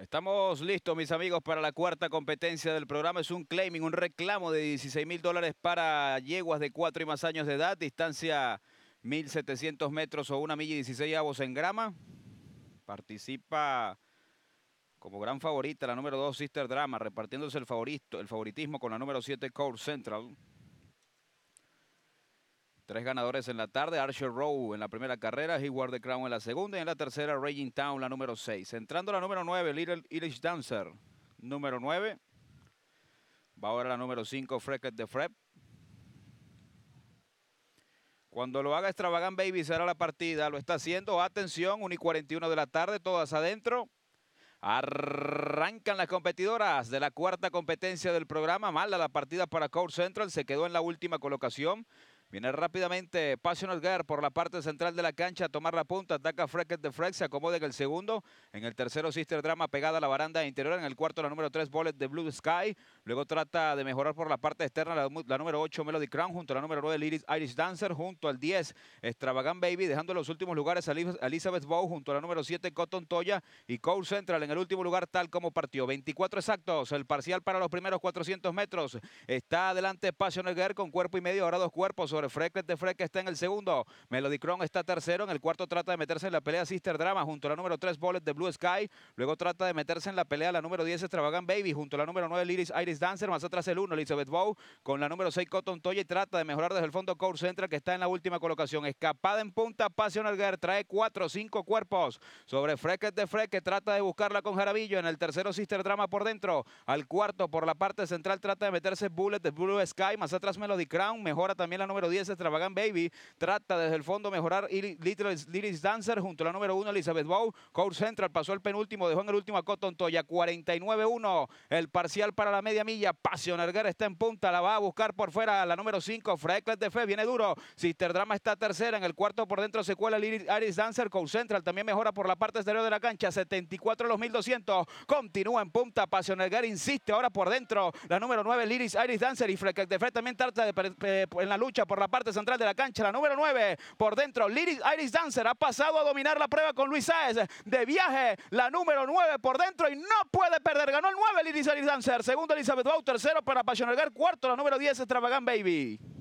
Estamos listos, mis amigos, para la cuarta competencia del programa. Es un claiming, un reclamo de 16 mil dólares para yeguas de 4 y más años de edad, distancia 1.700 metros o una milla y 16 avos en grama. Participa como gran favorita la número 2, Sister Drama, repartiéndose el, favorito, el favoritismo con la número 7, Core Central. Tres ganadores en la tarde, Archer Rowe en la primera carrera, Heward de Crown en la segunda y en la tercera Raging Town, la número 6. Entrando la número 9, Little Irish Dancer, número 9. Va ahora la número 5, Freckett de Frep. Cuando lo haga Extravagant Baby será la partida, lo está haciendo. Atención, 1 y 41 de la tarde, todas adentro. Arrancan las competidoras de la cuarta competencia del programa. Mala la partida para Core Central, se quedó en la última colocación. Viene rápidamente Passion Girl por la parte central de la cancha a tomar la punta. Ataca Freckett de Freck, se acomoda en el segundo. En el tercero, Sister Drama pegada a la baranda interior. En el cuarto, la número 3, Bullet de Blue Sky. Luego trata de mejorar por la parte externa la, número 8, Melody Crown, junto a la número 9, Iris, Irish Dancer, junto al 10, Extravagant Baby, dejando en los últimos lugares a Elizabeth Bow, junto a la número 7, Cotton Toya y Cole Central en el último lugar, tal como partió. 24 exactos, el parcial para los primeros 400 metros. Está adelante Passion Girl con cuerpo y medio, ahora dos cuerpos Freckles de Freck está en el segundo. Melody Crown está tercero. En el cuarto trata de meterse en la pelea Sister Drama junto a la número 3 Bullet de Blue Sky. Luego trata de meterse en la pelea la número 10 Extravagant Baby junto a la número 9 Liris Iris Dancer. Más atrás el 1 Elizabeth Bow con la número 6 Cotton Toya y trata de mejorar desde el fondo Core Central que está en la última colocación. Escapada en punta Passion Algar. Trae 4 o 5 cuerpos sobre Freckles de Freck que trata de buscarla con Jarabillo. En el tercero Sister Drama por dentro. Al cuarto por la parte central trata de meterse Bullet de Blue Sky. Más atrás Melody Crown. Mejora también la número 10 Extravagant Baby. Trata desde el fondo mejorar Liris Dancer junto a la número 1 Elizabeth Bow. Coach Central pasó el penúltimo, dejó en el último a Cotton Toya. 49-1 el parcial para la media milla. Passion Erguera está en punta, la va a buscar por fuera la número 5. Freckles de Fe viene duro. Sister Drama está tercera, en el cuarto por dentro se cuela Liris Dancer. Core Central también mejora por la parte exterior de la cancha. 74 los 1200. Continúa en punta. Passion Gar insiste ahora por dentro. La número 9 Liris Iris Dancer y Freckles de Fe también trata en la lucha por la parte central de la cancha, la número 9 por dentro. Iris Dancer ha pasado a dominar la prueba con Luis Saez de viaje, la número 9 por dentro y no puede perder. Ganó el 9 liris Iris Dancer, segundo Elizabeth Bau, tercero para girl cuarto la número 10 Extravagant Baby.